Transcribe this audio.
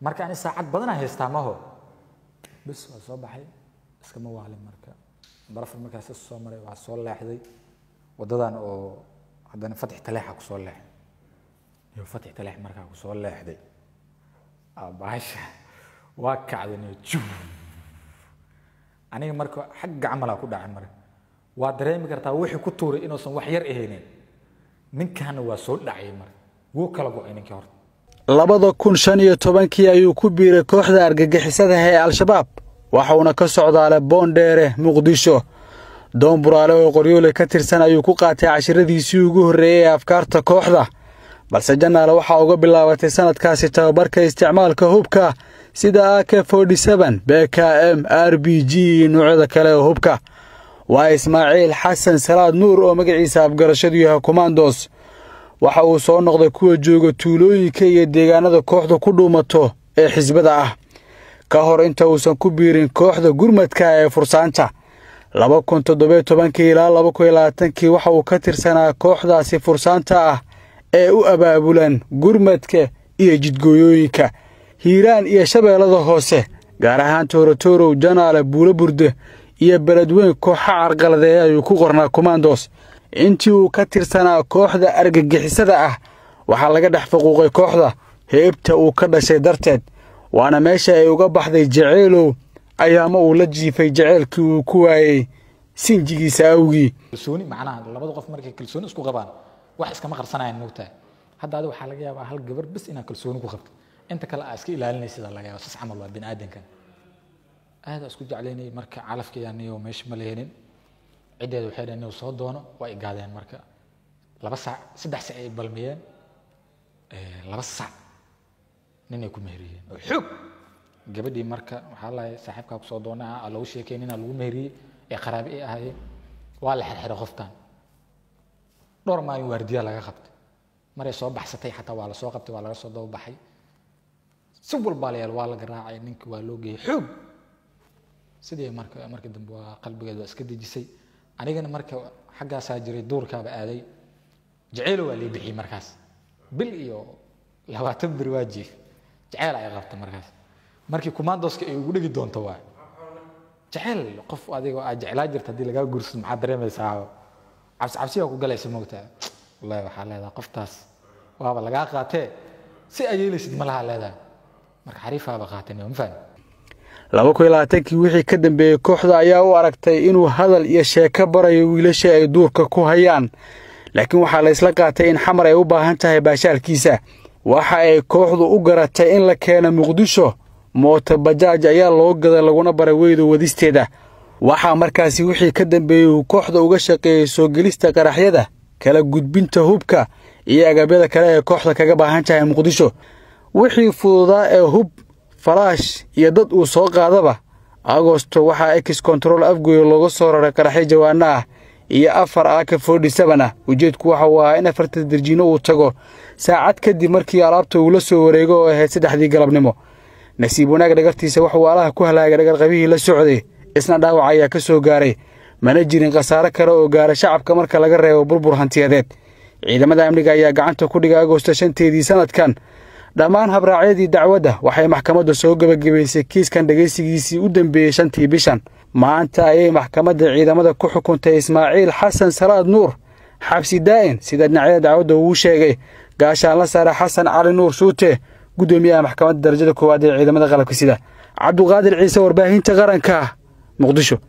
marka ani saacad badanaa haystaa maho bis waa soo baxay iskama waalin marka barafur markaas soo maray waa soo leexday wadadan oo haddana fatix taleexa kusoo leexday niyo fatix taleex markaa kusoo leexday baasha waa kacday niyo jum aniga marka xagga camalaa ku dhacay marka waa dareemi kartaa wixii ku tuuray inuusan wax yar ahaynin ninkaana waa soo dhacay marka wuu kala go-ay ninkii horta labada kun shan iyo tobankii ayuu ku biiray kooxda argagixisadah ee al-shabaab waxauna ka socdaale boondheere muqdisho doon buraale oo qoryoole ka tirsan ayuu ku qaatay cashiradiisii ugu horreeyey ee afkaarta kooxda balse janaal waxaa uga bilaabatay sannadkaasi tababarka isticmaalka hubka sida a k b k m r b g iyo noocyada kale ee hubka waa ismaaciil xasan salaad nuur oo magaciisa afgarashadu yahay komandos waxa uu soo noqday kuwa jooga tuulooyinka iyo deegaanada kooxda ku dhuumato ee xisbada ah ka hor inta uusan ku biirin kooxda gurmadka ee fursaanta laba kun toddobayo tobankii ilaa laba kun iyo waxa uu ka tirsanaa kooxdaasi fursaanta ah ee u abaabulan gurmadka iyo jidgooyooyinka hiiraan iyo shabeellada hoose gaar ahaan toorotorow janaale buulo burde iyo beledweyn kooxa carqaladeeya ayuu ku qornaa komandos intii uu ka tirsanaa kooxda argagixisada ah waxaa laga dhex faquuqay kooxda heebta uu ka dhashay darteed waana meesha ay uga baxday jacaylow ayaama uu la jiifay jaceylkii uu ku waayey sinjigiisa awgii kalsooni macnaha labada qof markay kalsooni isku qabaan wax iskama qarsanayaan moogtahay hadda adiga waxaa laga yaabaa hal gabar bis inaa kalsooni ku qabto inta kale aa iska ilaalinaysidaa laga yaaba sas camal waa bini aadamkan aada isku jeclaynay marka calafkayaniyo meesha ma la ciddeeda waxay dhaheen inuu soo doono waa igaadeen marka laba sac saddex sac ay balmiyeen laba sac ninay ku meheriyeen oo xoog gabadhii marka waxaa lahay saaxiibkaa kusoo doona ah loogu sheekay ninaa lagu meheriyey ee qaraabe ay ahaayeen waa la xirxiray qofkan dhowr maalin waardiya laga qabtay maray soo baxsatay xataa waa la qabtay waa laga soo daba baxay si walbaa waa la garaacay ninkii waa loo geeyey xoog sidii marka marka dambe waa qalbigeed waa iska dejisay anigana marka xaggaasaa jiray duurkaaba aaday jaceylo waa lii bixiyey markaas bil iyo labaatan bir waa jiif jaceyl ay qabta markaas markii kumandoska ay ugu dhegi doonto waa jaceyl qof adigoo aad jeclaa jirta haddii lagaa guursan maxaad dareemaysaa cabsi cabsiyaa ku galaysa moogtaa wallahi waxaa leedaha qoftaas waaba lagaa qaatee si aad yeelaysid ma lahaa leedahay marka xariifaaba qaatay ma fahmi kii wixii ka dambeeyey kooxda ayaa u aragtay inuu hadal iyo sheeko barayo wiilasha ay duurka ku hayaan laakiin waxaa laysla qaatay in xamar ay u baahan tahay baashaalkiisa waxa ay kooxdu u garatay in la keena muqdisho mooto bajaaj ayaa loo gada laguna baray weydo wadisteeda waxaa markaasi wixii ka dambeeyey uu kooxda uga shaqeeyey soo gelista qaraxyada kala gudbinta hubka iyo agabyada kale ee kooxda kaga baahan tahay muqdisho wixii fududaa ee hub falaash iyo dad uu soo qaadaba agosto waxaa ex kontarool afgooyo looga soo raray qaraxyo jawaano ah iyo afar aaka foodhi saban ah ujeedku waxa uu ahaa in afarta darjiino uu tago saacad kadib markii alaabta uu la soo wareego oo ahayd saddexdii galabnimo nasiib wanaag dhagartiisa waxauu alaha ku halaagay dhagarqabihii la socday isna dhaawac ayaa ka soo gaaray mana jirin khasaare kale oo gaara shacabka marka laga reebo burbur hantiyadeed ciidamada amniga ayaa gacanta ku dhigay agosto shanteedii sannadkan dhammaan habraacyadii dacwadda waxay maxkamaddu soo gebagabaysay kiiskan dhegaysigiisii u dambeeyey shantii bishan maanta ayay maxkamadda ciidamada ku xukuntay ismaaciil xasan salaad nuur xabsi daa'in sida dhinacyada dacwadda uu sheegay gaashaan la saaray xasan cali nuur suute gudoomiyaha maxkamadda darajada koowaad ee ciidamada qalabka sida cabduqaadir ciise warbaahinta qaranka muqdisho